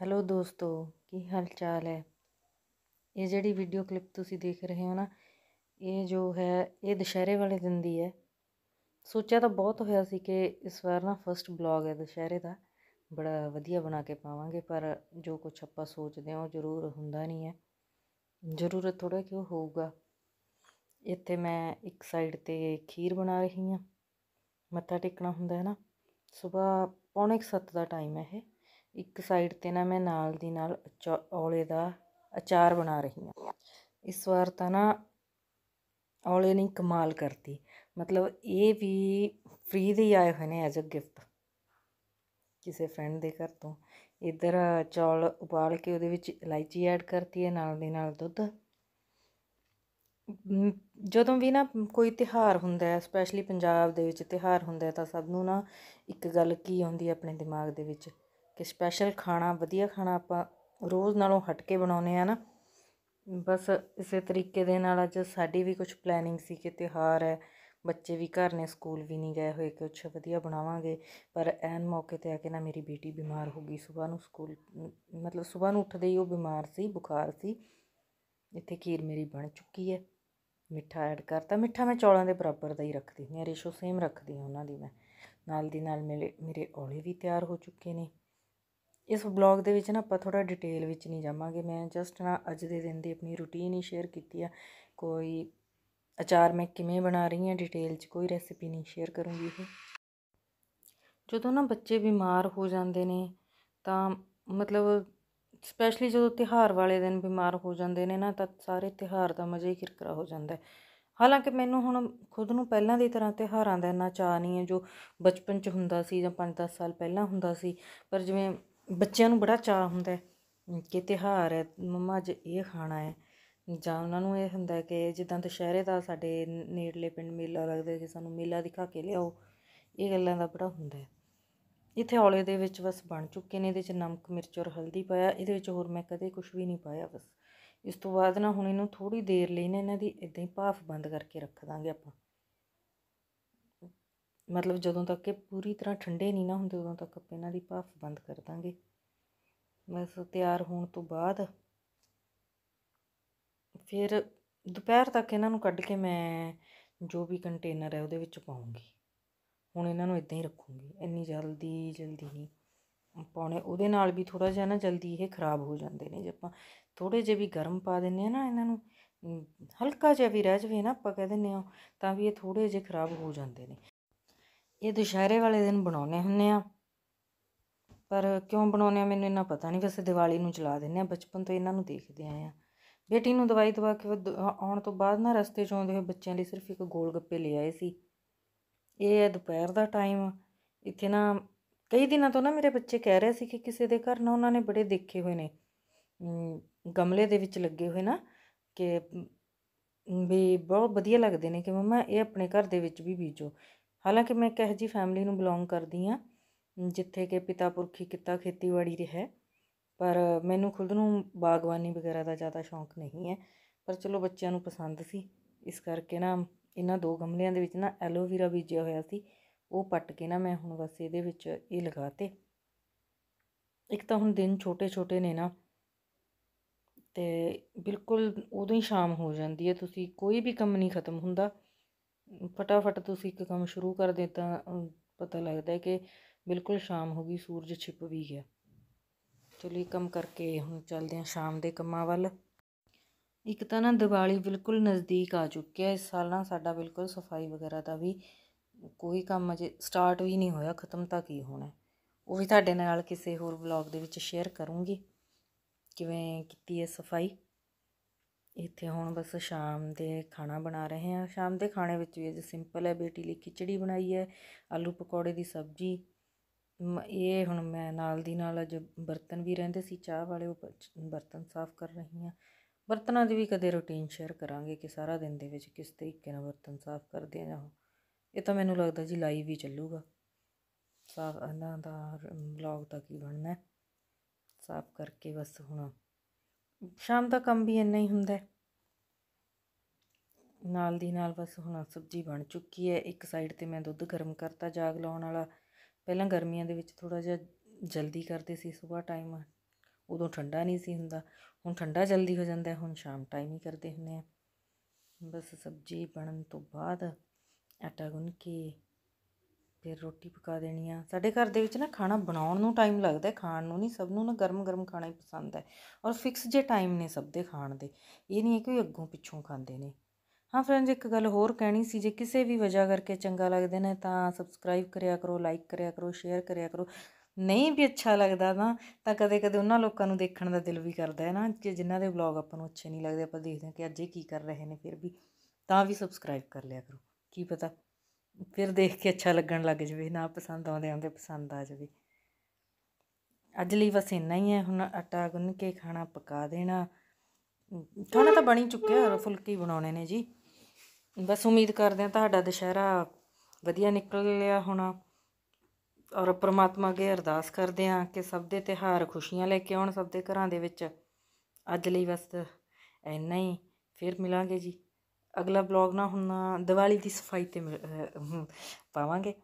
hello ਦੋਸਤੋ ਕੀ ਹਾਲ ਚਾਲ ਹੈ ਇਹ ਜਿਹੜੀ ਵੀਡੀਓ ਕਲਿੱਪ ਤੁਸੀਂ ਦੇਖ ਰਹੇ ਹੋ ਨਾ ਇਹ ਜੋ ਹੈ ਇਹ ਦੁਸ਼ਹਿਰੇ ਵਾਲੇ ਦਿਨ ਦੀ ਹੈ ਸੋਚਿਆ ਤਾਂ ਬਹੁਤ ਹੋਇਆ ਸੀ ਕਿ ਇਸ ਵਾਰ ਨਾ ਫਸਟ ਬਲੌਗ ਹੈ ਦੁਸ਼ਹਿਰੇ ਦਾ ਬੜਾ ਵਧੀਆ ਬਣਾ ਕੇ ਪਾਵਾਂਗੇ ਪਰ ਜੋ ਕੁਝ ਆਪਾਂ ਸੋਚਦੇ ਹਾਂ ਉਹ ਜ਼ਰੂਰ ਹੁੰਦਾ ਨਹੀਂ ਹੈ ਜ਼ਰੂਰਤ ਥੋੜਾ ਕਿ ਉਹ ਹੋਊਗਾ ਇੱਥੇ ਮੈਂ ਇੱਕ ਸਾਈਡ ਤੇ ਖੀਰ ਬਣਾ ਰਹੀ ਹਾਂ ਮੱਥਾ ਟੇਕਣਾ ਹੁੰਦਾ ਹੈ ਨਾ ਸਵੇਰ ਪੌਣੇ 7 ਦਾ ਟਾਈਮ ਹੈ ਇਹ ਇੱਕ ਸਾਈਡ ਤੇ ਨਾ ਮੈਂ ਨਾਲ ਦੀ ਨਾਲ ਔਲੇ ਦਾ ਅਚਾਰ ਬਣਾ ਰਹੀ ਹਾਂ ਇਸ ਵਾਰ ਤਾਂ ਨਾ ਔਲੇ ਨੇ ਕਮਾਲ ਕਰਤੀ ਮਤਲਬ ਇਹ ਵੀ ਫ੍ਰੀ ਦੇ ਆਏ ਹੋਏ ਨੇ ਐਜ਼ ਅ ਗਿਫਟ ਕਿਸੇ ਫਰੈਂਡ ਦੇ ਘਰ ਤੋਂ ਇਧਰ ਚੌਲ ਉਬਾਲ ਕੇ ਉਹਦੇ ਵਿੱਚ ਇਲਾਇਚੀ ਐਡ ਕਰਤੀ ਹੈ ਨਾਲ ਦੇ ਨਾਲ ਦੁੱਧ ਜਦੋਂ ਵੀ ਨਾ ਕੋਈ ਤਿਹਾਰ ਹੁੰਦਾ ਹੈ ਸਪੈਸ਼ਲੀ ਪੰਜਾਬ ਦੇ ਵਿੱਚ ਤਿਹਾਰ ਹੁੰਦਾ ਤਾਂ ਸਭ ਨੂੰ ਨਾ ਇੱਕ ਗੱਲ ਕੀ ਆਉਂਦੀ ਹੈ ਆਪਣੇ ਦਿਮਾਗ ਦੇ ਵਿੱਚ ਕਿ ਸਪੈਸ਼ਲ ਖਾਣਾ ਵਧੀਆ ਖਾਣਾ ਆਪਾਂ ਰੋਜ਼ ਨਾਲੋਂ ਹਟ ਕੇ ਬਣਾਉਨੇ ਆ ਨਾ ਬਸ ਇਸੇ ਤਰੀਕੇ ਦੇ ਨਾਲ ਅੱਜ ਸਾਡੀ ਵੀ ਕੁਝ ਪਲੈਨਿੰਗ ਸੀ ਕਿ ਤਿਉਹਾਰ ਹੈ ਬੱਚੇ ਵੀ ਘਰ ਨੇ ਸਕੂਲ ਵੀ ਨਹੀਂ ਗਏ ਹੋਏ ਕੁਝ ਵਧੀਆ ਬਣਾਵਾਂਗੇ ਪਰ ਐਨ ਮੌਕੇ ਤੇ ਆ ਕੇ ਨਾ ਮੇਰੀ ਬੇਟੀ ਬਿਮਾਰ ਹੋ ਗਈ ਸਵੇਰ ਨੂੰ ਸਕੂਲ ਮਤਲਬ ਸਵੇਰ ਨੂੰ ਉੱਠਦੇ ਹੀ ਉਹ ਬਿਮਾਰ ਸੀ ਬੁਖਾਰ ਸੀ ਇੱਥੇ ਖੀਰ ਮੇਰੀ ਬਣ ਚੁੱਕੀ ਹੈ ਮਿੱਠਾ ਐਡ ਕਰਤਾ ਮਿੱਠਾ ਮੈਂ ਚੌਲਾਂ ਦੇ ਬਰਾਬਰ ਦਾ ਹੀ ਰੱਖਦੀ ਹਾਂ ਰੇਸ਼ੋ ਸੇਮ ਰੱਖਦੀ ਹਾਂ ਉਹਨਾਂ ਦੀ ਮੈਂ ਨਾਲ ਦੀ ਨਾਲ ਮੇਰੇ ਮੇਰੇ ਔਲੇ ਵੀ ਤਿਆਰ ਹੋ ਚੁੱਕੇ ਨੇ ਇਸ ਬਲੌਗ ਦੇ ਵਿੱਚ ਨਾ ਆਪਾਂ ਥੋੜਾ ਡਿਟੇਲ ਵਿੱਚ ਨਹੀਂ ਜਾਵਾਂਗੇ ਮੈਂ ਜਸਟ ਨਾ ਅੱਜ ਦੇ ਦਿਨ ਦੀ ਆਪਣੀ ਰੁਟੀਨ ਹੀ ਸ਼ੇਅਰ ਕੀਤੀ ਆ ਕੋਈ ਅਚਾਰ ਮੈਂ ਕਿਵੇਂ ਬਣਾ ਰਹੀ ਹਾਂ ਡਿਟੇਲ 'ਚ ਕੋਈ ਰੈਸਿਪੀ ਨਹੀਂ ਸ਼ੇਅਰ ਕਰੂੰਗੀ ਇਹ ਜਦੋਂ ਨਾ ਬੱਚੇ ਬਿਮਾਰ ਹੋ ਜਾਂਦੇ ਨੇ ਤਾਂ ਮਤਲਬ ਸਪੈਸ਼ਲੀ ਜਦੋਂ ਤਿਹਾਰ ਵਾਲੇ ਦਿਨ ਬਿਮਾਰ ਹੋ ਜਾਂਦੇ ਨੇ ਨਾ ਤਾਂ ਸਾਰੇ ਤਿਹਾਰ ਦਾ ਮਜ਼ਾ ਹੀ ਕਿਰਕਰਾ ਹੋ ਜਾਂਦਾ ਹਾਲਾਂਕਿ ਮੈਨੂੰ ਹੁਣ ਖੁਦ ਨੂੰ ਪਹਿਲਾਂ ਦੀ ਤਰ੍ਹਾਂ ਤਿਹਾਰਾਂ ਦਾ ਇੰਨਾ ਚਾਹ ਨਹੀਂ ਹੈ ਜੋ ਬਚਪਨ 'ਚ ਹੁੰਦਾ ਸੀ ਜਾਂ 5-10 ਸਾਲ ਪਹਿਲਾਂ ਹੁੰਦਾ ਸੀ ਪਰ ਜਿਵੇਂ ਬੱਚਿਆਂ ਨੂੰ ਬੜਾ ਚਾਅ ਹੁੰਦਾ ਹੈ ਕਿ ਤਿਹਾਰ ਹੈ ਮਮਾ ਅੱਜ ਇਹ ਖਾਣਾ ਹੈ ਜਾਂ ਉਹਨਾਂ ਨੂੰ ਇਹ ਹੁੰਦਾ ਕਿ ਜਿੱਦਾਂ ਦੁਸਹਿਰੇ ਦਾ ਸਾਡੇ ਨੇੜਲੇ ਪਿੰਡ ਮੇਲਾ ਲੱਗਦਾ ਕਿ ਸਾਨੂੰ ਮੇਲਾ ਦਿਖਾ ਕੇ ਲਿਆਓ ਇਹ ਗੱਲਾਂ ਦਾ ਬੜਾ ਹੁੰਦਾ ਹੈ ਇੱਥੇ ਔਲੇ ਦੇ ਵਿੱਚ ਬਸ ਬਣ ਚੁੱਕੇ ਨੇ ਇਹਦੇ ਵਿੱਚ ਨਮਕ ਮਿਰਚ ਔਰ ਹਲਦੀ ਪਾਇਆ ਇਹਦੇ ਵਿੱਚ ਹੋਰ ਮੈਂ ਕਦੇ ਕੁਝ ਵੀ ਨਹੀਂ ਪਾਇਆ ਬਸ ਇਸ ਤੋਂ ਬਾਅਦ ਨਾ ਹੁਣ ਇਹਨੂੰ ਥੋੜੀ ਦੇਰ ਲਈ ਨਾ ਇਹਨਾਂ ਦੀ ਇਦਾਂ ਹੀ ਭਾਫ ਬੰਦ ਕਰਕੇ ਰੱਖ ਦਾਂਗੇ ਆਪਾਂ ਮਤਲਬ ਜਦੋਂ ਤੱਕ ਇਹ ਪੂਰੀ ਤਰ੍ਹਾਂ ਠੰਡੇ ਨਹੀਂ ਨਾ ਹੁੰਦੇ ਉਦੋਂ ਤੱਕ ਆਪਾਂ ਇਹਨਾਂ ਦੀ ਭਾਫ ਬੰਦ ਕਰ ਦਾਂਗੇ ਬਸ ਤਿਆਰ ਹੋਣ ਤੋਂ ਬਾਅਦ ਫਿਰ ਦੁਪਹਿਰ ਤੱਕ ਇਹਨਾਂ ਨੂੰ ਕੱਢ ਕੇ ਮੈਂ ਜੋ ਵੀ ਕੰਟੇਨਰ ਹੈ ਉਹਦੇ ਵਿੱਚ ਪਾਉਂਗੀ ਹੁਣ ਇਹਨਾਂ ਨੂੰ ਇਦਾਂ ਹੀ ਰੱਖੂੰਗੀ ਇੰਨੀ ਜਲਦੀ ਜਲਦੀ ਨਹੀਂ ਪਾਉਣੇ ਉਹਦੇ ਨਾਲ ਵੀ ਥੋੜਾ ਜਿਹਾ ਨਾ ਜਲਦੀ ਇਹ ਖਰਾਬ ਹੋ ਜਾਂਦੇ ਨੇ ਜੇ ਆਪਾਂ ਥੋੜੇ ਜਿਹਾ ਵੀ ਗਰਮ ਪਾ ਦਿੰਨੇ ਆ ਨਾ ਇਹਨਾਂ ਨੂੰ ਹਲਕਾ ਜਿਹਾ ਵੀ ਰਹਿ ਜਵੇ ਨਾ ਆਪਾਂ ਕਹਿ ਦਿੰਨੇ ਆ ਤਾਂ ਵੀ ਇਹ ਥੋੜੇ ਜਿਹੇ ਖਰਾਬ ਹੋ ਜਾਂਦੇ ਨੇ ਇਹ ਦੁਸ਼ਹਿਰੇ ਵਾਲੇ ਦਿਨ ਬਣਾਉਨੇ ਹੁੰਨੇ ਆ ਪਰ ਕਿਉਂ ਬਣਾਉਨੇ ਆ ਮੈਨੂੰ ਇਹਨਾਂ ਪਤਾ ਨਹੀਂ ਵੈਸੇ ਦੀਵਾਲੀ ਨੂੰ ਚਲਾ ਦਿੰਨੇ ਆ ਬਚਪਨ ਤੋਂ ਇਹਨਾਂ ਨੂੰ ਦੇਖਦੇ ਆਏ ਆ ਬੇਟੀ ਨੂੰ ਦਵਾਈ ਦਵਾ ਕੇ ਆਉਣ ਤੋਂ ਬਾਅਦ ਨਾ ਰਸਤੇ 'ਚ ਆਉਂਦੇ ਹੋਏ ਬੱਚਿਆਂ ਲਈ ਸਿਰਫ ਇੱਕ ਗੋਲ ਗੱਪੇ ਲੈ ਆਏ ਸੀ ਇਹ ਹੈ ਦੁਪਹਿਰ ਦਾ ਟਾਈਮ ਇੱਥੇ ਨਾ ਕਈ ਦਿਨਾਂ ਤੋਂ ਨਾ ਮੇਰੇ ਬੱਚੇ ਕਹਿ ਰਹੇ ਸੀ ਕਿ ਕਿਸੇ ਦੇ ਘਰ ਨਾ ਉਹਨਾਂ ਨੇ ਬੜੇ ਦੇਖੇ ਹੋਏ ਨੇ ਗਮਲੇ ਦੇ ਵਿੱਚ ਲੱਗੇ ਹੋਏ ਨਾ ਕਿ ਵੀ ਬਹੁਤ ਵਧੀਆ ਲੱਗਦੇ ਨੇ ਕਿ ਮਮਾ ਇਹ ਆਪਣੇ ਘਰ ਦੇ ਵਿੱਚ ਵੀ ਬੀਜੋ ਹਾਲਾਂਕਿ ਮੈਂ ਇੱਕ ਇਹੋ ਫੈਮਿਲੀ ਨੂੰ ਬਿਲੋਂਗ ਕਰਦੀ ਆ ਜਿੱਥੇ ਕਿ ਪਿਤਾ ਪੁਰਖੀ ਕਿੱਤਾ ਖੇਤੀਬਾੜੀ ਰਿਹਾ ਪਰ ਮੈਨੂੰ ਖੁਦ ਨੂੰ ਬਾਗਬਾਨੀ ਵਗੈਰਾ ਦਾ ਜ਼ਿਆਦਾ ਸ਼ੌਂਕ ਨਹੀਂ ਹੈ ਪਰ ਚਲੋ ਬੱਚਿਆਂ ਨੂੰ ਪਸੰਦ ਸੀ ਇਸ ਕਰਕੇ ਨਾ ਇਹਨਾਂ ਦੋ ਗਮਲਿਆਂ ਦੇ ਵਿੱਚ ਨਾ ਐਲੋਵੇਰਾ ਬੀਜਿਆ ਹੋਇਆ ਸੀ ਉਹ ਪੱਟ ਕੇ ਨਾ ਮੈਂ ਹੁਣ ਬਸ ਇਹਦੇ ਵਿੱਚ ਇਹ ਲਗਾਤੇ ਇੱਕ ਤਾਂ ਹੁਣ ਦਿਨ ਛੋਟੇ ਛੋਟੇ ਨੇ ਨਾ ਤੇ ਬਿਲਕੁਲ ਉਦੋਂ ਹੀ ਸ਼ਾਮ ਹੋ ਜਾਂਦੀ ਹੈ ਤੁਸੀਂ ਕੋਈ ਵੀ ਕੰਮ ਨਹੀਂ ਖਤਮ ਹੁੰਦਾ ਫਟਾਫਟ ਤੁਸੀਂ ਇੱਕ ਕੰਮ ਸ਼ੁਰੂ ਕਰ ਦੇ ਤਾਂ ਪਤਾ ਲੱਗਦਾ ਕਿ ਬਿਲਕੁਲ ਸ਼ਾਮ ਹੋ ਗਈ ਸੂਰਜ ਛਿਪ ਵੀ ਗਿਆ ਚਲੋ ਇਹ ਕੰਮ ਕਰਕੇ ਹੁਣ ਚੱਲਦੇ ਹਾਂ ਸ਼ਾਮ ਦੇ ਕੰਮਾਂ ਵੱਲ ਇੱਕ ਤਾਂ ਨਾ ਦੀਵਾਲੀ ਬਿਲਕੁਲ ਨਜ਼ਦੀਕ ਆ ਚੁੱਕੀ ਹੈ ਇਸ ਸਾਲ ਨਾ ਸਾਡਾ ਬਿਲਕੁਲ ਸਫਾਈ ਵਗੈਰਾ ਦਾ ਵੀ ਕੋਈ ਕੰਮ ਅਜੇ ਸਟਾਰਟ ਵੀ ਨਹੀਂ ਹੋਇਆ ਖਤਮ ਤਾਂ ਕੀ ਹੋਣਾ ਉਹ ਵੀ ਤੁਹਾਡੇ ਨਾਲ ਕਿਸੇ ਹੋਰ ਵਲੌਗ ਦੇ ਵਿੱਚ ਸ਼ੇਅਰ ਕਰੂੰਗੀ ਕਿਵੇਂ ਕੀਤੀ ਹੈ ਸਫਾਈ ਇੱਥੇ ਹੁਣ ਬਸ ਸ਼ਾਮ ਦੇ ਖਾਣਾ ਬਣਾ ਰਹੇ ਹਾਂ ਸ਼ਾਮ ਦੇ ਖਾਣੇ ਵਿੱਚ ਵੀ ਅੱਜ ਸਿੰਪਲ ਹੈ ਬੇਟੀ ਲਈ ਖਿਚੜੀ ਬਣਾਈ ਹੈ ਆਲੂ ਪਕੌੜੇ ਦੀ ਸਬਜ਼ੀ ਇਹ ਹੁਣ ਮੈਂ ਨਾਲ ਦੀ ਨਾਲ ਅੱਜ ਬਰਤਨ ਵੀ ਰਹਿੰਦੇ ਸੀ ਚਾਹ ਵਾਲੇ ਉਹ ਬਰਤਨ ਸਾਫ਼ ਕਰ ਰਹੀ ਹਾਂ ਬਰਤਨਾਂ ਦੀ ਵੀ ਕਦੇ ਰੁਟੀਨ ਸ਼ੇਅਰ ਕਰਾਂਗੇ ਕਿ ਸਾਰਾ ਦਿਨ ਦੇ ਵਿੱਚ ਕਿਸ ਤਰੀਕੇ ਨਾਲ ਬਰਤਨ ਸਾਫ਼ ਕਰਦੇ ਆ ਜਾਂ ਇਹ ਤਾਂ ਮੈਨੂੰ ਲੱਗਦਾ ਜੀ ਲਾਈਵ ਵੀ ਚੱਲੂਗਾ ਸਾਫ਼ ਇਹਨਾਂ ਦਾ ਵਲੌਗ ਤਾਂ ਕੀ ਬਣਨਾ ਸਾਫ਼ ਕਰਕੇ ਬਸ ਹੁਣ ਸ਼ਾਮ ਦਾ ਕੰਮ ਵੀ ਇੰਨਾ ਹੀ ਹੁੰਦਾ ਨਾਲ ਦੀ ਨਾਲ ਬਸ ਹੁਣ ਸਬਜ਼ੀ ਬਣ ਚੁੱਕੀ ਹੈ ਇੱਕ ਸਾਈਡ ਤੇ ਮੈਂ ਦੁੱਧ ਗਰਮ ਕਰਤਾ ਜਾਗ ਲਾਉਣ ਵਾਲਾ ਪਹਿਲਾਂ ਗਰਮੀਆਂ ਦੇ ਵਿੱਚ ਥੋੜਾ ਜਿਹਾ ਜਲਦੀ ਕਰਦੇ ਸੀ ਸਵੇਰ ਟਾਈਮ ਉਦੋਂ ਠੰਡਾ ਨਹੀਂ ਸੀ ਹੁੰਦਾ ਹੁਣ ਠੰਡਾ ਜਲਦੀ ਹੋ ਜਾਂਦਾ ਹੁਣ ਸ਼ਾਮ ਟਾਈਮ ਹੀ ਕਰਦੇ ਹੁੰਦੇ ਆ ਬਸ ਸਬਜ਼ੀ ਬਣਨ ਤੋਂ ਬਾਅਦ ਆਟਾ ਗੁੰਨ ਕੇ ਫਿਰ ਰੋਟੀ ਪਕਾ ਦੇਣੀ ਆ ਸਾਡੇ ਘਰ ਦੇ ਵਿੱਚ ਨਾ ਖਾਣਾ ਬਣਾਉਣ ਨੂੰ ਟਾਈਮ ਲੱਗਦਾ ਖਾਣ ਨੂੰ ਨਹੀਂ ਸਭ ਨੂੰ ਨਾ ਗਰਮ-ਗਰਮ ਖਾਣਾ ਹੀ ਪਸੰਦ ਹੈ ਔਰ ਫਿਕਸ ਜੇ ਟਾਈਮ ਨੇ ਸਭ ਦੇ ਖਾਣ ਦੇ ਇਹ ਨਹੀਂ ਹੈ ਕਿ ਅੱਗੋਂ ਪਿੱਛੋਂ ਖਾਂਦੇ ਨੇ ਹਾਂ ਫਰੈਂਡਸ ਇੱਕ ਗੱਲ ਹੋਰ ਕਹਿਣੀ ਸੀ ਜੇ ਕਿਸੇ ਵੀ ਵਜ੍ਹਾ ਕਰਕੇ ਚੰਗਾ ਲੱਗਦੇ ਨੇ ਤਾਂ ਸਬਸਕ੍ਰਾਈਬ ਕਰਿਆ ਕਰੋ ਲਾਈਕ ਕਰਿਆ ਕਰੋ ਸ਼ੇਅਰ ਕਰਿਆ ਕਰੋ ਨਹੀਂ ਵੀ ਅੱਛਾ ਲੱਗਦਾ ਨਾ ਤਾਂ ਕਦੇ-ਕਦੇ ਉਹਨਾਂ ਲੋਕਾਂ ਨੂੰ ਦੇਖਣ ਦਾ ਦਿਲ ਵੀ ਕਰਦਾ ਹੈ ਨਾ ਕਿ ਜਿਨ੍ਹਾਂ ਦੇ ਵਲੌਗ ਆਪਾਂ ਨੂੰ ਅੱਛੇ ਨਹੀਂ ਲੱਗਦੇ ਆਪਾਂ ਦੇਖਦੇ ਹਾਂ ਕਿ ਅੱਜ ਇਹ ਕੀ ਕਰ ਰਹੇ ਨੇ ਫਿਰ ਵੀ ਤਾਂ ਵੀ ਸਬਸਕ੍ਰਾਈਬ ਕਰ ਲਿਆ ਕਰੋ ਕੀ ਪਤਾ ਫਿਰ ਦੇਖ ਕੇ ਅੱਛਾ ਲੱਗਣ ਲੱਗ ਜਵੇ ਨਾ ਪਸੰਦ ਆਉਂਦੇ ਆਉਂਦੇ ਪਸੰਦ ਆ ਜਵੇ ਅੱਜ ਲਈ ਬਸ ਇੰਨਾ ਹੀ ਹੈ ਹੁਣ ਆਟਾ ਗੁੰਨ ਕੇ ਖਾਣਾ ਪਕਾ ਦੇਣਾ ਖਾਣਾ ਤਾਂ ਬਣੀ ਚੁੱਕਿਆ ਹੋਰ ਫੁਲਕੇ ਬਣਾਉਣੇ ਨੇ ਜੀ ਬਸ ਉਮੀਦ ਕਰਦੇ ਹਾਂ ਤੁਹਾਡਾ ਦੁਸ਼ਹਿਰਾ ਵਧੀਆ ਨਿਕਲ ਗਿਆ ਹੋਣਾ ਔਰ ਪ੍ਰਮਾਤਮਾ ਅਗੇ ਅਰਦਾਸ ਕਰਦੇ ਹਾਂ ਕਿ ਸਭ ਦੇ ਤਿਹਾਰ ਖੁਸ਼ੀਆਂ ਲੈ ਕੇ ਆਉਣ ਸਭ ਦੇ ਘਰਾਂ ਦੇ ਵਿੱਚ ਅੱਜ ਲਈ ਬਸ ਇੰਨਾ ਹੀ ਫਿਰ ਮਿਲਾਂਗੇ ਜੀ ਅਗਲਾ ਵਲੌਗ ਨਾ ਹੁਣ ਦੀਵਾਲੀ ਦੀ ਸਫਾਈ ਤੇ ਪਾਵਾਂਗੇ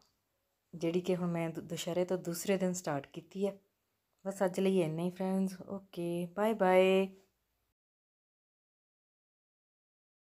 ਜਿਹੜੀ ਕਿ ਹੁਣ ਮੈਂ ਦੁਸ਼ਹਿਰੇ ਤੋਂ ਦੂਸਰੇ ਦਿਨ ਸਟਾਰਟ ਕੀਤੀ ਹੈ ਬਸ ਅੱਜ ਲਈ ਇੰਨਾ ਹੀ ਫਰੈਂਡਸ ਓਕੇ ਬਾਏ ਬਾਏ